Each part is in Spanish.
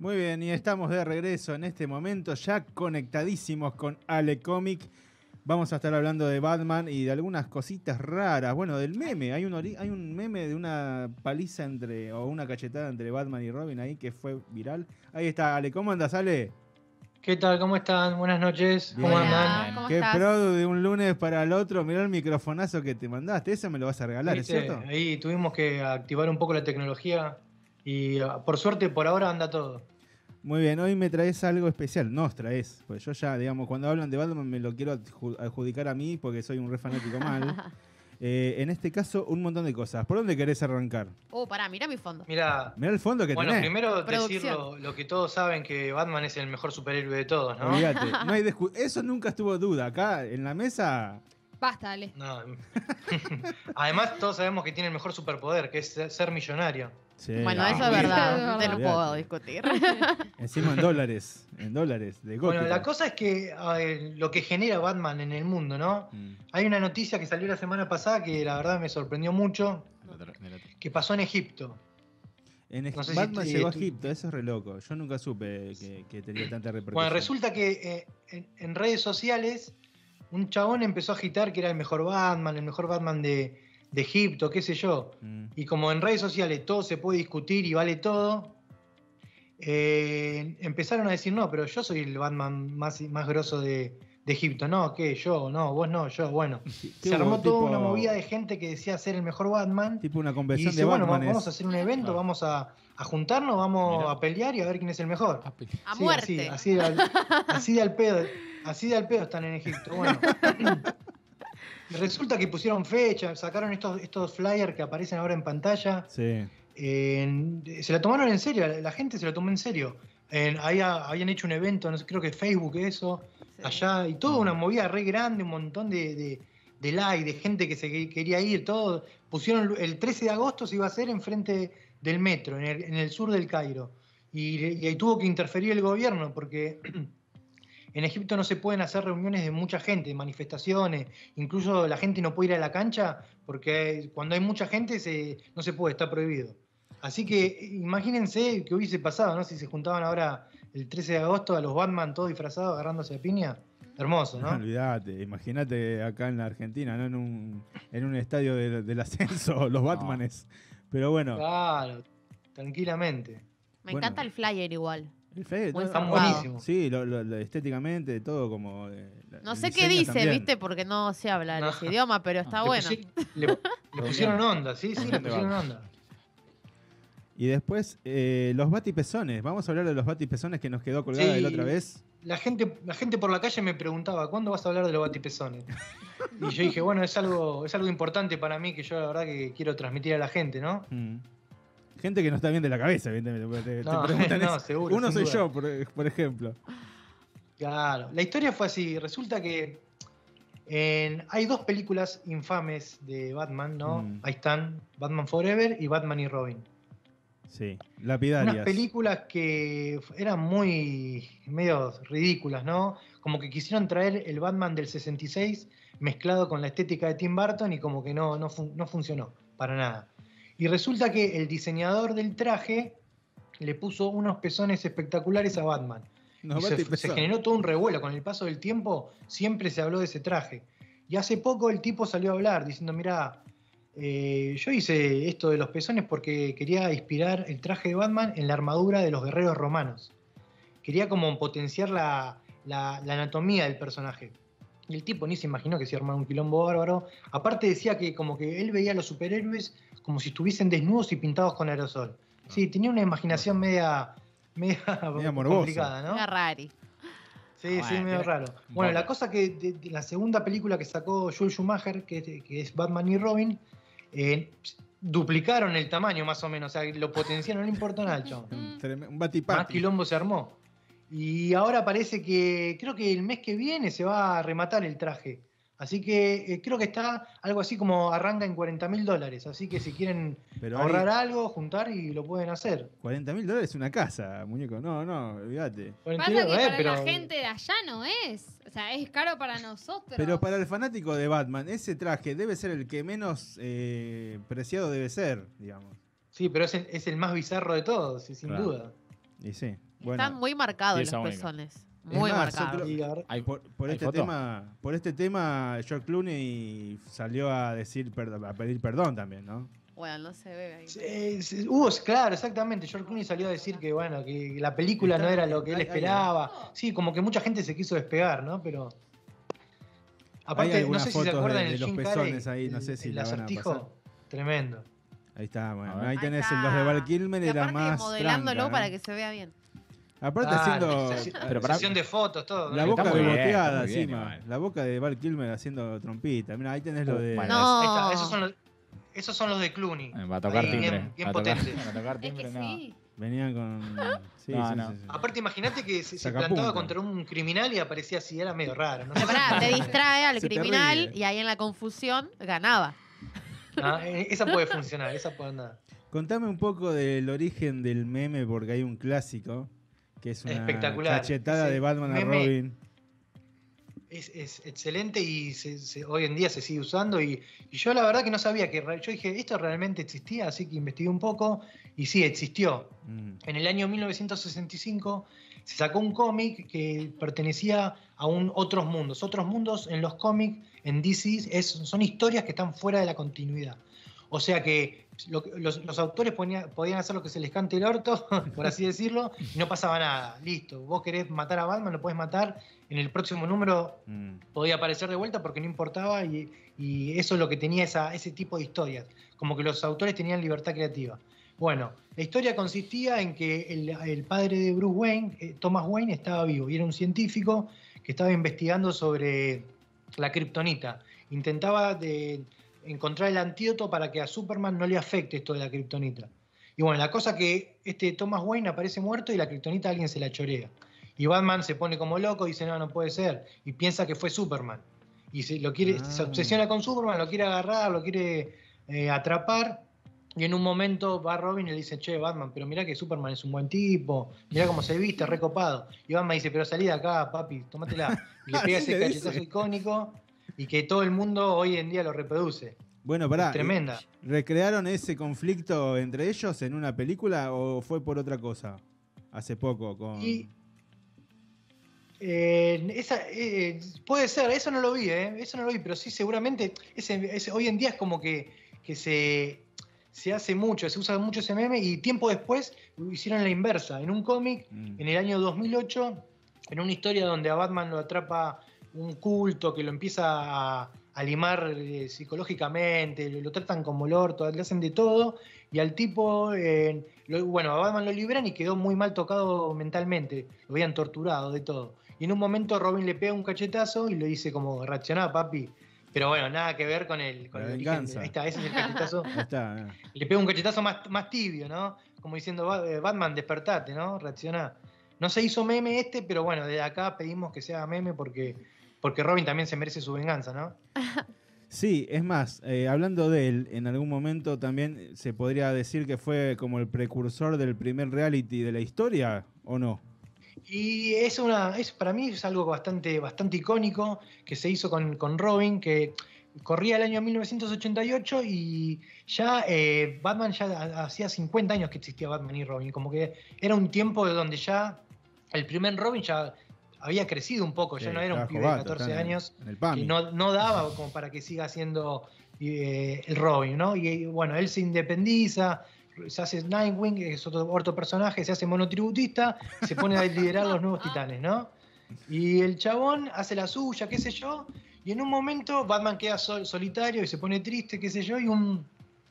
Muy bien, y estamos de regreso en este momento, ya conectadísimos con Ale Comic. Vamos a estar hablando de Batman y de algunas cositas raras. Bueno, del meme. Hay un, meme de una paliza entre, o una cachetada entre Batman y Robin ahí que fue viral. Ahí está, Ale. ¿Cómo andas, Ale? ¿Qué tal? ¿Cómo están? Buenas noches. ¿Cómo andan? Qué produ de un lunes para el otro. Mirá el microfonazo que te mandaste. Eso me lo vas a regalar, ¿es cierto? Ahí tuvimos que activar un poco la tecnología y ah, por suerte, por ahora anda todo. Muy bien, hoy me traes algo especial, nos traes, pues yo ya, digamos, cuando hablan de Batman me lo quiero adjudicar a mí porque soy un re fanático mal. Eh, en este caso, un montón de cosas. ¿Por dónde querés arrancar? Oh, pará, mira mi fondo. Mira, mira el fondo que tenés. Bueno, primero decir lo, que todos saben, que Batman es el mejor superhéroe de todos, ¿no? Fíjate, Eso nunca estuvo duda. Acá en la mesa Basta, dale. Además, todos sabemos que tiene el mejor superpoder, que es ser millonario. Bueno, eso es verdad, te lo puedo discutir. Encima en dólares, en dólares. De Gótica. bueno, la cosa es que lo que genera Batman en el mundo, ¿no? Mm. Hay una noticia que salió la semana pasada que la verdad me sorprendió mucho, que pasó en Egipto. En Egipto, Batman llegó a Egipto, eso es re loco. Yo nunca supe que, tenía tanta repercusión. Bueno, resulta que eh, en redes sociales un chabón empezó a agitar que era el mejor Batman, el mejor Batman de, Egipto, qué sé yo. Mm. Y como en redes sociales todo se puede discutir y vale todo, eh, empezaron a decir, no, pero yo soy el Batman más, más grosso de, Egipto. No, ¿qué? Yo, no, vos no, yo, bueno. Se armó toda una movida de gente que decía ser el mejor Batman. Tipo una convención y dice, de bueno, vamos a hacer un evento, vamos a, juntarnos, vamos a pelear y a ver quién es el mejor. A, muerte. Así, así de al pedo. Así de al pedo están en Egipto. Bueno. Resulta que pusieron fecha, sacaron estos, estos flyers que aparecen ahora en pantalla. se la tomaron en serio, la gente se la tomó en serio. habían hecho un evento, no sé, creo que Facebook, eso, allá, y toda una mm. movida re grande, un montón de, de, de like, de gente que se quería ir, todo. Pusieron el 13 de agosto se iba a hacer enfrente del metro, en el, sur del Cairo. y ahí tuvo que interferir el gobierno porque en Egipto no se pueden hacer reuniones de mucha gente, manifestaciones, incluso la gente no puede ir a la cancha porque cuando hay mucha gente no se puede, está prohibido. Así que imagínense que hubiese pasado, ¿no? Si se juntaban ahora el 13 de agosto a los Batman todos disfrazados agarrándose a piña. Hermoso, ¿no? no Olvídate, imagínate acá en la Argentina, ¿no? En un, estadio del ascenso, los Batmanes. Pero bueno. Claro, tranquilamente. Me encanta el flyer igual. Fede, está buenísimo. Sí, estéticamente, todo como. Eh, no sé qué dice, viste, porque no se habla en ese idioma, pero está bueno. le, pusieron onda, sí, sí, le pusieron onda. Y después, eh, los batipezones. Vamos a hablar de los batipezones que nos quedó colgada la otra vez. La gente, la gente por la calle me preguntaba, ¿cuándo vas a hablar de los batipezones? y yo dije, bueno, es algo, es algo importante para mí que yo la verdad que quiero transmitir a la gente, ¿no? Mm. Gente que no está bien de la cabeza, evidentemente. Uno soy yo, por, ejemplo. Claro. La historia fue así. Resulta que hay dos películas infames de Batman, ¿no? Mm. Ahí están Batman Forever y Batman y Robin. Sí, lapidarias. Unas películas que eran muy medio ridículas, ¿no? Como que quisieron traer el Batman del 66 mezclado con la estética de Tim Burton y como que no, no funcionó para nada. Y resulta que el diseñador del traje le puso unos pezones espectaculares a Batman. se, generó todo un revuelo. Con el paso del tiempo siempre se habló de ese traje. Y hace poco el tipo salió a hablar diciendo, mira, eh, yo hice esto de los pezones porque quería inspirar el traje de Batman en la armadura de los guerreros romanos. Quería como potenciar la anatomía del personaje el tipo ni se imaginó que se armaba un quilombo bárbaro. Aparte decía que como que él veía a los superhéroes como si estuviesen desnudos y pintados con aerosol. Ah. Sí, tenía una imaginación ah. media, media, complicada, ¿no? Media rari. Sí, sí, medio raro. Bueno, la cosa que la segunda película que sacó Joel Schumacher, que, es Batman y Robin, eh, duplicaron el tamaño más o menos, o sea, lo potenciaron, no le importó nada Un batipati. Más quilombo se armó. Y ahora parece que creo que el mes que viene se va a rematar el traje. Así que eh, creo que está algo así como arranca en 40 mil dólares. Así que si quieren ahorrar algo, juntar y lo pueden hacer. 40 mil dólares es una casa, muñeco. No, no, fíjate Pasa para eh, la gente de allá no es. O sea, es caro para nosotros. Pero para el fanático de Batman, ese traje debe ser el que menos eh, preciado debe ser, digamos. Sí, pero es el, más bizarro de todos, sin duda. Y sí. Están muy marcados los pezones. Muy marcados. Este por, este tema, George Clooney salió a decir pedir perdón también, ¿no? Bueno, no se ve ahí. Sí, hubo, claro, exactamente. George Clooney salió a decir que bueno, que la película no era lo que él esperaba. Sí, como que mucha gente se quiso despegar, ¿no? Pero aparte no sé si se acuerdan de, el los pezones ahí, no sé si la van a pasar. Tremendo. Ahí está, bueno. Ahí, tenés los de Val Kilmer y, la más. Modelándolo para ¿eh? que se vea bien. Aparte ah, haciendo. Sesión, de fotos, todo. La boca beboteada encima. la boca de Val Kilmer haciendo trompita. Mira, ahí tenés lo de. No. esos, son los, de Clooney. Eh, va a tocar Bien, Venían con. Sí, sí, Sí, Aparte, imagínate que se, plantaba contra un criminal y aparecía así, era medio raro. No Pará, te distrae al criminal y ahí en la confusión ganaba. Ah, eh, esa puede funcionar, esa puede andar. Contame un poco del origen del meme, porque hay un clásico que es una Espectacular. de Batman a Robin. Es, excelente y hoy en día se sigue usando y, yo la verdad que no sabía que yo dije esto realmente existía así que investigué un poco y sí existió mm. en el año 1965 se sacó un cómic que pertenecía a un otros mundos otros mundos en los cómics en DC son historias que están fuera de la continuidad o sea que los, autores podían hacer lo que se les cante el orto, por así decirlo, y no pasaba nada. Listo, vos querés matar a Batman, lo podés matar. En el próximo número mm. podía aparecer de vuelta porque no importaba y, eso es lo que tenía ese tipo de historias. Como que los autores tenían libertad creativa. Bueno, la historia consistía en que el, padre de Bruce Wayne, eh, Thomas Wayne, estaba vivo y era un científico que estaba investigando sobre la kriptonita. Intentaba de encontrar el antídoto para que a Superman no le afecte esto de la kriptonita. Y bueno, la cosa que este Thomas Wayne aparece muerto y la kriptonita alguien se la chorea. Y Batman se pone como loco, dice, no, no puede ser. Y piensa que fue Superman. Y se, lo quiere, se obsesiona ah. con Superman, lo quiere agarrar, lo quiere eh, atrapar. Y en un momento va Robin y le dice, che, Batman, pero mira que Superman es un buen tipo, mira cómo se viste, recopado. Y Batman dice, pero salí de acá, papi, tómatela. Y le pega ese cachetazo icónico y que todo el mundo hoy en día lo reproduce. Bueno, pará. tremenda. ¿Recrearon ese conflicto entre ellos en una película o fue por otra cosa? Hace poco con. Eh, eh, puede ser, eso no lo vi, eh, eso no lo vi, pero sí seguramente hoy en día es como que, se, hace mucho, se usa mucho ese meme y tiempo después hicieron la inversa. En un cómic, mm. en el año 2008, en una historia donde a Batman lo atrapa un culto que lo empieza a, limar eh, psicológicamente, lo, tratan como lorto, le hacen de todo, y al tipo, eh, bueno, a Batman lo libran y quedó muy mal tocado mentalmente, lo habían torturado de todo. Y en un momento Robin le pega un cachetazo y le dice como, reaccioná papi, pero bueno, nada que ver con el, con Ahí está, ese es el cachetazo. Eh. le pega un cachetazo más, tibio, ¿no? Como diciendo, Batman, despertate, ¿no? Reacciona. No se hizo meme este, pero bueno, desde acá pedimos que sea meme porque porque Robin también se merece su venganza, ¿no? Sí, es más, eh, hablando de él, en algún momento también se podría decir que fue como el precursor del primer reality de la historia, ¿o no? Y es una, es, para mí es algo bastante, bastante icónico que se hizo con, Robin, que corría el año 1988 y ya eh, Batman ya hacía 50 años que existía Batman y Robin, como que era un tiempo donde ya el primer Robin ya había crecido un poco, ya no era un pibe de 14 años ...y no, daba como para que siga siendo eh, el Robin, ¿no? Y, bueno, él se independiza, se hace Nightwing, es otro, personaje, se hace monotributista, se pone a liderar los nuevos titanes, ¿no? Y el chabón hace la suya, qué sé yo, y en un momento Batman queda solitario y se pone triste, qué sé yo, y un,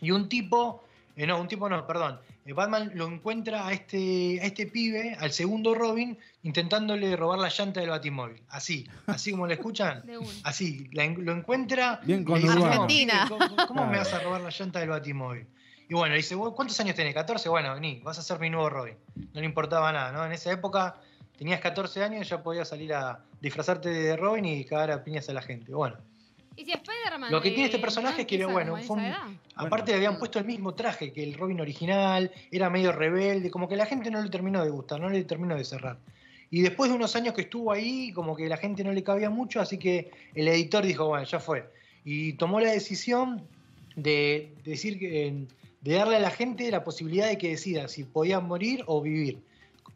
y un tipo eh, no, un tipo no, perdón. Eh, Batman lo encuentra a este, a este pibe, al segundo Robin, intentándole robar la llanta del Batimóvil. Así, así como lo escuchan. Así, lo encuentra. en Argentina. ¿Cómo, me vas a robar la llanta del Batimóvil? Y bueno, dice, ¿cuántos años tenés? 14, bueno, vení, vas a ser mi nuevo Robin. No le importaba nada, ¿no? En esa época tenías 14 años, y ya podías salir a disfrazarte de Robin y cagar a piñas a la gente. Bueno. Lo que tiene este personaje es que, bueno, aparte le habían puesto el mismo traje que el Robin original, era medio rebelde, como que la gente no le terminó de gustar, no le terminó de cerrar. Y después de unos años que estuvo ahí, como que la gente no le cabía mucho, así que el editor dijo, bueno, ya fue. Y tomó la decisión de decir de darle a la gente la posibilidad de que decida si podían morir o vivir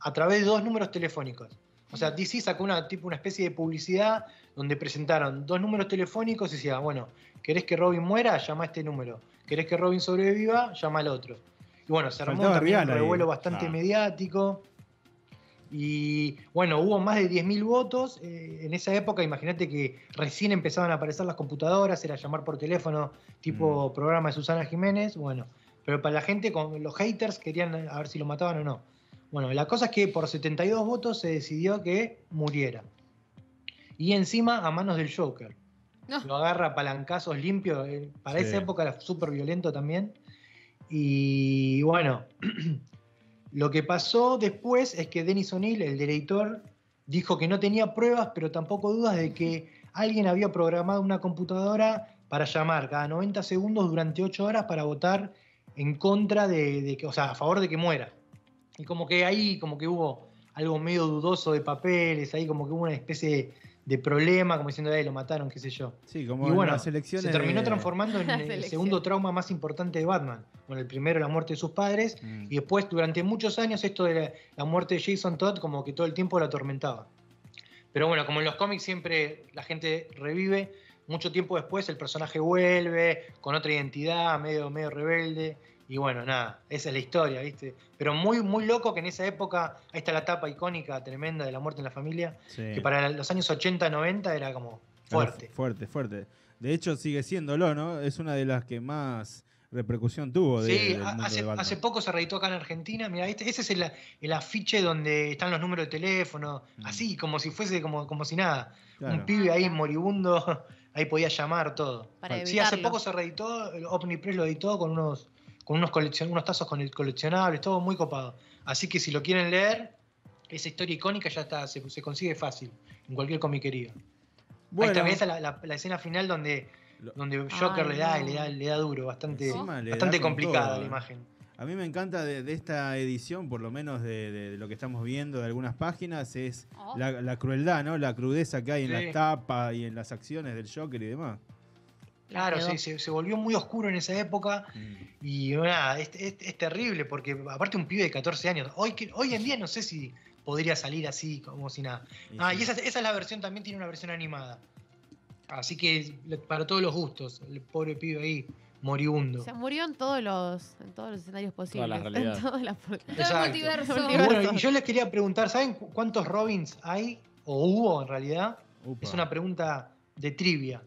a través de dos números telefónicos. O sea, DC sacó una, tipo, una especie de publicidad donde presentaron dos números telefónicos y decía, bueno, ¿querés que Robin muera? Llama a este número. ¿Querés que Robin sobreviva? Llama al otro. Y bueno, se armó también un revuelo bastante ah. mediático. Y bueno, hubo más de 10.000 votos. Eh, en esa época, imagínate que recién empezaban a aparecer las computadoras, era llamar por teléfono, tipo mm. programa de Susana Jiménez. Bueno, pero para la gente, con los haters querían a ver si lo mataban o no. Bueno, la cosa es que por 72 votos se decidió que muriera. Y encima a manos del Joker. Lo agarra palancazos limpios. Eh, para esa época era súper violento también. Y bueno, lo que pasó después es que Denis O'Neill, el director, dijo que no tenía pruebas, pero tampoco dudas de que alguien había programado una computadora para llamar cada 90 segundos durante 8 horas para votar en contra de que, o sea, a favor de que muera. Y como que ahí, como que hubo algo medio dudoso de papeles, ahí como que hubo una especie de, problema, como diciendo, ahí eh, lo mataron, qué sé yo. Sí, como y bueno, se terminó transformando en el segundo trauma más importante de Batman. Bueno, el primero la muerte de sus padres, mm. y después durante muchos años esto de la, muerte de Jason Todd como que todo el tiempo lo atormentaba. Pero bueno, como en los cómics siempre la gente revive, mucho tiempo después el personaje vuelve con otra identidad, medio, medio rebelde, y bueno, nada, esa es la historia, ¿viste? Pero muy, muy loco que en esa época, ahí está la etapa icónica tremenda de la muerte en la familia, que para los años 80, 90 era como fuerte. fuerte, fuerte. De hecho, sigue siéndolo, ¿no? Es una de las que más repercusión tuvo. sí, hace, poco se reeditó acá en Argentina. Mira, este, ese es el, afiche donde están los números de teléfono, mm. así, como si fuese, como, como si nada. Un pibe ahí moribundo, ahí podía llamar todo. sí, hace poco se reeditó, el Omnipress lo editó con unos con unos, coleccion unos tazos con el coleccionable, todo muy copado. Así que si lo quieren leer, esa historia icónica ya está, se, consigue fácil en cualquier comiquería. Bueno. también está la, escena final donde, donde Joker le, da, le, da, duro, bastante, bastante complicada la ¿eh? imagen. A mí me encanta de, esta edición, por lo menos de, lo que estamos viendo de algunas páginas, es oh. la, crueldad, ¿no? La crudeza que hay en la tapa y en las acciones del Joker y demás. Claro, sí, se, volvió muy oscuro en esa época mm. y nada, es, terrible porque aparte un pibe de 14 años, hoy, en día no sé si podría salir así como si nada. Ah, y esa, es la versión, también tiene una versión animada. Así que para todos los gustos, el pobre pibe ahí moribundo. Se murió en todos los, escenarios posibles. en todas multiverso. y yo les quería preguntar, ¿saben cuántos Robins hay? O hubo en realidad. Es una pregunta de trivia.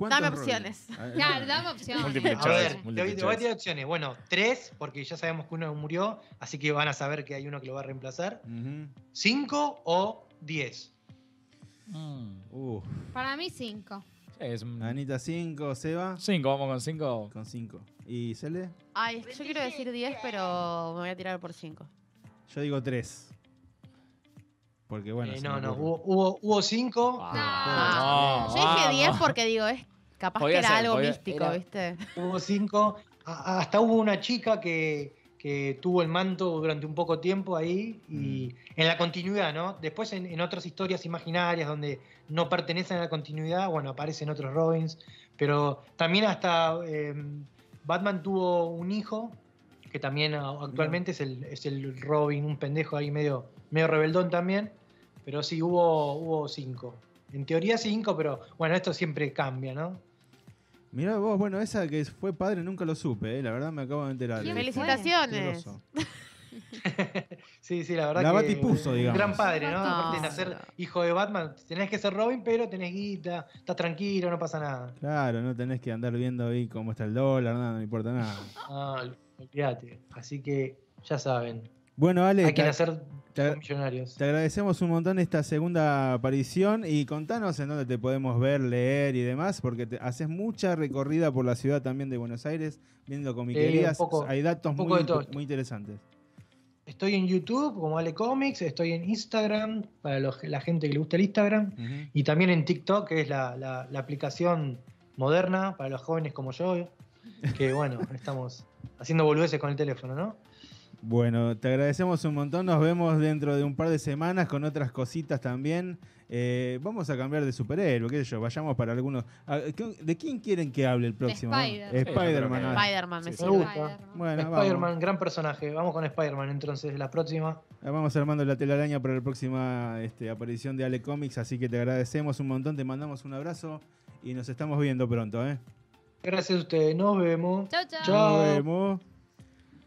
Ah, dame opciones. Claro, dame opciones. A ver, te, voy a tirar opciones. Bueno, tres, porque ya sabemos que uno murió, así que van a saber que hay uno que lo va a reemplazar. ¿Cinco o diez? Mm. Para mí, cinco. Es cinco, Anita Seba. Cinco, vamos con cinco Con cinco ¿Y Cele? Ay, yo quiero decir diez, pero me voy a tirar por cinco Yo digo tres porque bueno. Eh, no, no, hubo, cinco. Ah. Ah. no, yo dije diez porque digo, es capaz que era algo místico, ¿viste? Hubo cinco. hasta hubo una chica que, tuvo el manto durante un poco tiempo ahí y mm. en la continuidad, ¿no? Después en, otras historias imaginarias donde no pertenecen a la continuidad, bueno, aparecen otros Robins, pero también hasta em, Batman tuvo un hijo que también actualmente es, el, es el Robin, un pendejo ahí medio medio rebeldón también, pero sí hubo, hubo cinco. En teoría cinco, pero bueno, esto siempre cambia, ¿no? Mirá vos, bueno, esa que fue padre nunca lo supe, eh, la verdad me acabo de enterar. Este, ¡Felicitaciones! sí, sí, la verdad la que. Puso, digamos. Gran padre, ¿no? de hijo de Batman, tenés que ser Robin, pero tenés guita, estás tranquilo, no pasa nada. Claro, no tenés que andar viendo ahí cómo está el dólar, nada, no importa nada. Ah, Así que ya saben, bueno, Ale. te, agradecemos un montón esta segunda aparición y contanos en dónde te podemos ver, leer y demás, porque haces mucha recorrida por la ciudad también de Buenos Aires, viendo comiquerías. Eh, hay datos muy, interesantes. Estoy en YouTube como Ale Comics, estoy en Instagram, para los, la gente que le gusta el Instagram, y también en TikTok, que es la, la aplicación moderna para los jóvenes como yo, que bueno, estamos haciendo boludeces con el teléfono, ¿no? Bueno, te agradecemos un montón. Nos vemos dentro de un par de semanas con otras cositas también. Eh, vamos a cambiar de superhéroe, qué sé yo. Vayamos para algunos. ¿De quién quieren que hable el próximo? Spider-Man. Eh, ah. Spider-Man me sí, Spider man gran personaje. Vamos con Spider-Man entonces, la próxima. Eh, vamos armando la telaraña para la próxima este, aparición de Ale Comics. Así que te agradecemos un montón, te mandamos un abrazo y nos estamos viendo pronto. Gracias a ustedes. Nos vemos. Chao, chao. Nos vemos.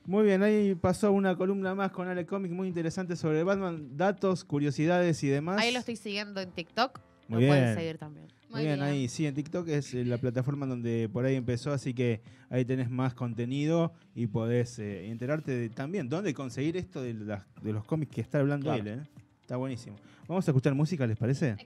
Muy bien, ahí pasó una columna más con Ale Comics muy interesante sobre Batman, datos, curiosidades y demás. Ahí lo estoy siguiendo en TikTok. Muy pueden seguir también. Muy bien, ahí sí, en TikTok es eh, la plataforma donde por ahí empezó, así que ahí tenés más contenido y podés eh, enterarte de, también dónde conseguir esto de, los cómics que está hablando él. ¿eh? Está buenísimo. Vamos a escuchar música, ¿les parece?